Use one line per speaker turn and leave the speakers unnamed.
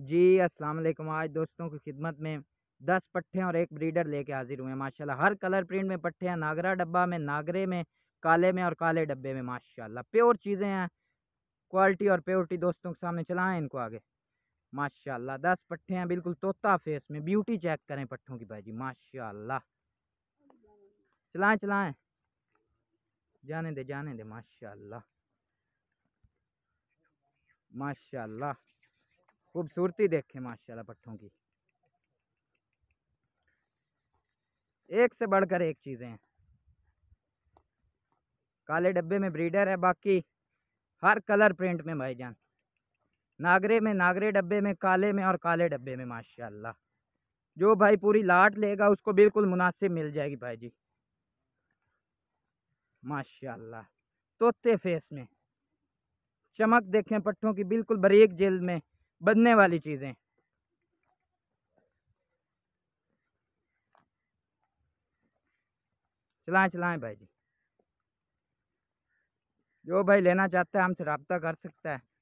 जी अस्सलाम वालेकुम आज दोस्तों की खिदमत में दस पट्ठे और एक ब्रीडर लेके हाजिर हुए हैं माशाल्लाह हर कलर प्रिंट में पट्ठे हैं नागरा डब्बा में नागरे में काले में और काले डब्बे में माशाल्लाह प्योर चीज़ें हैं क्वालिटी और प्योरिटी दोस्तों के सामने चलाएं इनको आगे माशाल्लाह दस पट्ठे हैं बिल्कुल तोता फेस में ब्यूटी चेक करें पट्ठों की भाई जी माशाल्लाह चलाएं चलाएं जाने दे जाने दे माशाल्लाह माशाल्लाह खूबसूरती देखें माशाल्लाह पट्ठों की एक से बढ़कर एक चीज़ें हैं काले डब्बे में ब्रीडर है बाकी हर कलर प्रिंट में भाई जान नागरे में नागरे डब्बे में काले में और काले डब्बे में माशाल्लाह जो भाई पूरी लाट लेगा उसको बिल्कुल मुनासिब मिल जाएगी भाई जी माशाल्लाह तोते फेस में चमक देखें पट्टों की बिल्कुल बरीक जेल में बनने वाली चीज़ें चलाएं चलाएं भाई जी जो भाई लेना चाहता है हमसे रबता कर सकता है